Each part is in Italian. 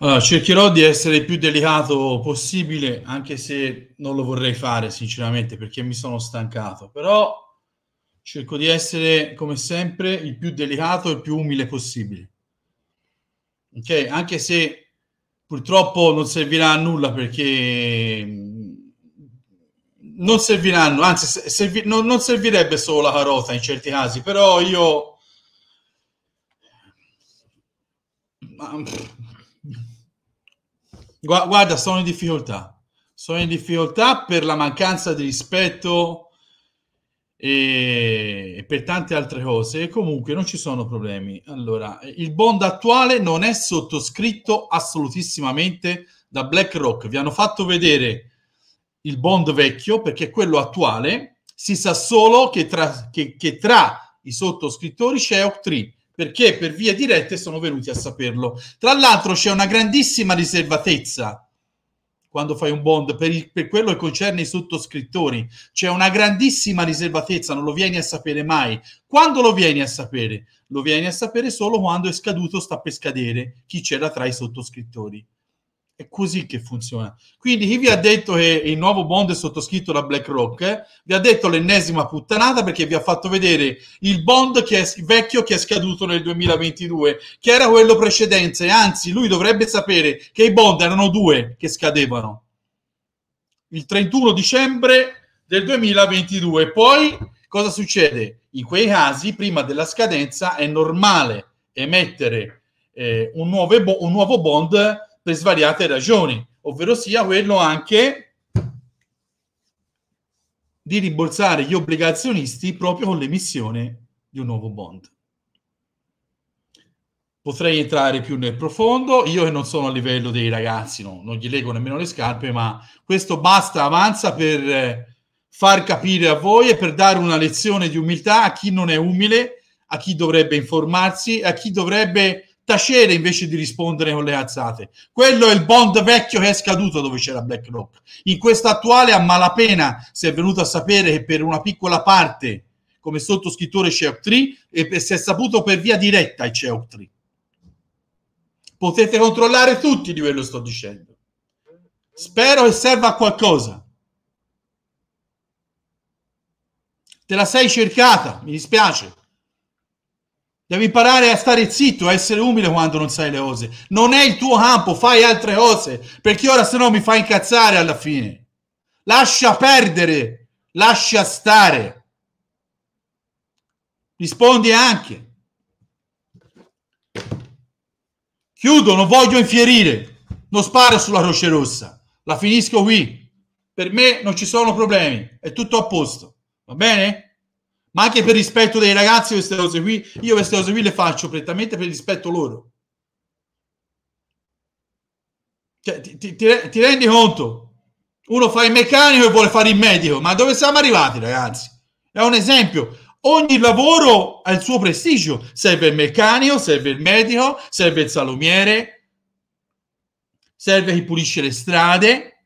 Allora, cercherò di essere il più delicato possibile, anche se non lo vorrei fare sinceramente perché mi sono stancato, però cerco di essere come sempre il più delicato e il più umile possibile. Ok, anche se purtroppo non servirà a nulla perché mm, non serviranno, anzi servi, non, non servirebbe solo la carota in certi casi, però io... Ma Guarda, sono in difficoltà. Sono in difficoltà per la mancanza di rispetto e per tante altre cose. comunque non ci sono problemi. Allora, il bond attuale non è sottoscritto assolutissimamente da BlackRock. Vi hanno fatto vedere il bond vecchio perché quello attuale si sa solo che tra, che, che tra i sottoscrittori c'è Octree perché per vie dirette sono venuti a saperlo. Tra l'altro c'è una grandissima riservatezza quando fai un bond per, il, per quello che concerne i sottoscrittori. C'è una grandissima riservatezza, non lo vieni a sapere mai. Quando lo vieni a sapere? Lo vieni a sapere solo quando è scaduto, sta per scadere chi c'era tra i sottoscrittori. È così che funziona. Quindi chi vi ha detto che il nuovo bond è sottoscritto da BlackRock eh, vi ha detto l'ennesima puttanata perché vi ha fatto vedere il bond che è vecchio che è scaduto nel 2022, che era quello precedente, anzi lui dovrebbe sapere che i bond erano due che scadevano. Il 31 dicembre del 2022. Poi cosa succede? In quei casi, prima della scadenza, è normale emettere eh, un, nuovo, un nuovo bond per svariate ragioni, ovvero sia quello anche di rimborsare gli obbligazionisti proprio con l'emissione di un nuovo bond. Potrei entrare più nel profondo, io che non sono a livello dei ragazzi, no, non gli leggo nemmeno le scarpe, ma questo basta, avanza per eh, far capire a voi e per dare una lezione di umiltà a chi non è umile, a chi dovrebbe informarsi, a chi dovrebbe tacere invece di rispondere con le alzate. Quello è il bond vecchio che è scaduto dove c'era BlackRock. In questa attuale a malapena si è venuto a sapere che per una piccola parte come sottoscrittore c'è oak e si è saputo per via diretta il c'è oak Potete controllare tutti di quello sto dicendo. Spero che serva a qualcosa. Te la sei cercata, mi dispiace. Devi imparare a stare zitto, a essere umile quando non sai le cose. Non è il tuo campo, fai altre cose, perché ora se no mi fa incazzare alla fine. Lascia perdere, lascia stare. Rispondi anche. Chiudo, non voglio infierire, non sparo sulla Croce Rossa. La finisco qui. Per me non ci sono problemi, è tutto a posto. Va bene? ma anche per rispetto dei ragazzi queste cose qui, io queste cose qui le faccio prettamente per rispetto loro. Cioè, ti, ti, ti rendi conto? Uno fa il meccanico e vuole fare il medico, ma dove siamo arrivati ragazzi? È un esempio. Ogni lavoro ha il suo prestigio, serve il meccanico, serve il medico, serve il salumiere, serve chi pulisce le strade,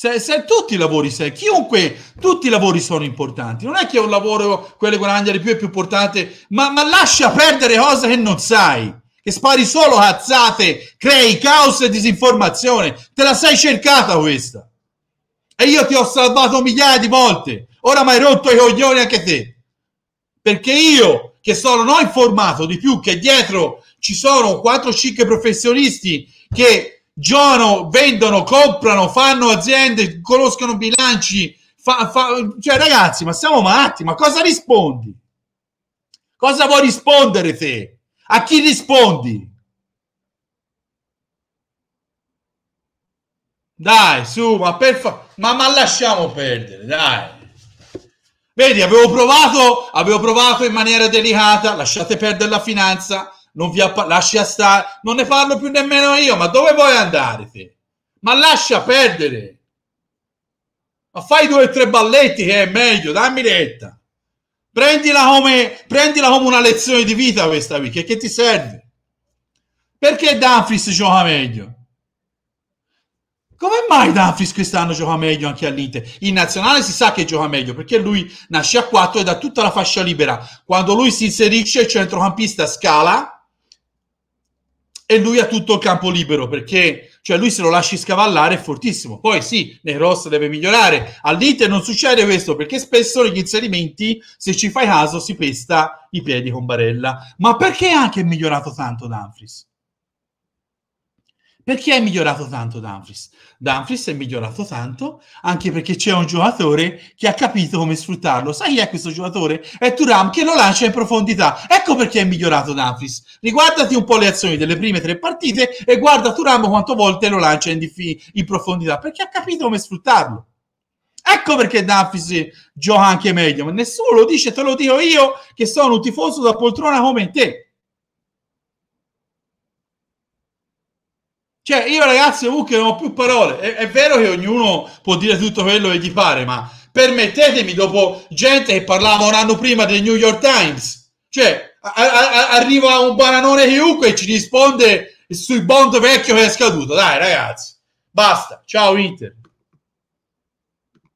se, se, tutti i lavori, sei, chiunque, tutti i lavori sono importanti. Non è che un lavoro, quello che guadagna di più è più importante, ma, ma lascia perdere cose che non sai, che spari solo cazzate, crei caos e disinformazione. Te la sei cercata questa. E io ti ho salvato migliaia di volte. Ora mi hai rotto i coglioni anche te. Perché io, che sono non informato di più, che dietro ci sono 4 o 5 professionisti che giorno vendono, comprano, fanno aziende, conoscono bilanci. Fa, fa, cioè, ragazzi, ma siamo matti, ma cosa rispondi? Cosa vuoi rispondere te? A chi rispondi? Dai, su, ma per fa- ma, ma lasciamo perdere, dai. Vedi, avevo provato, avevo provato in maniera delicata, lasciate perdere la finanza, non vi appa- lascia stare, non ne parlo più nemmeno io, ma dove vuoi andare te? Ma lascia perdere. Ma fai due o tre balletti che è meglio, dammi retta. Prendila come, prendila come una lezione di vita questa qui, che ti serve? Perché Danfris gioca meglio? Come mai Danfris quest'anno gioca meglio anche all'Inter? In nazionale si sa che gioca meglio perché lui nasce a 4 e da tutta la fascia libera. Quando lui si inserisce, il centrocampista scala e lui ha tutto il campo libero perché cioè lui se lo lasci scavallare è fortissimo poi sì, nei Ross deve migliorare all'Inter non succede questo perché spesso negli inserimenti se ci fai caso si pesta i piedi con Barella ma perché anche è migliorato tanto Danfris? Perché è migliorato tanto Dumfries? Dumfries è migliorato tanto anche perché c'è un giocatore che ha capito come sfruttarlo. Sai chi è questo giocatore? È Turam che lo lancia in profondità. Ecco perché è migliorato Dumfries. Riguardati un po' le azioni delle prime tre partite e guarda Turam quanto volte lo lancia in, dif- in profondità perché ha capito come sfruttarlo. Ecco perché Dumfries gioca anche meglio, ma nessuno lo dice, te lo dico io che sono un tifoso da poltrona come te Cioè, io ragazzi, comunque non ho più parole. È, è, vero che ognuno può dire tutto quello che gli pare, ma permettetemi, dopo gente che parlava un anno prima del New York Times, cioè, a, a, arriva un bananone chiunque e ci risponde sul bond vecchio che è scaduto. Dai, ragazzi, basta. Ciao, Inter.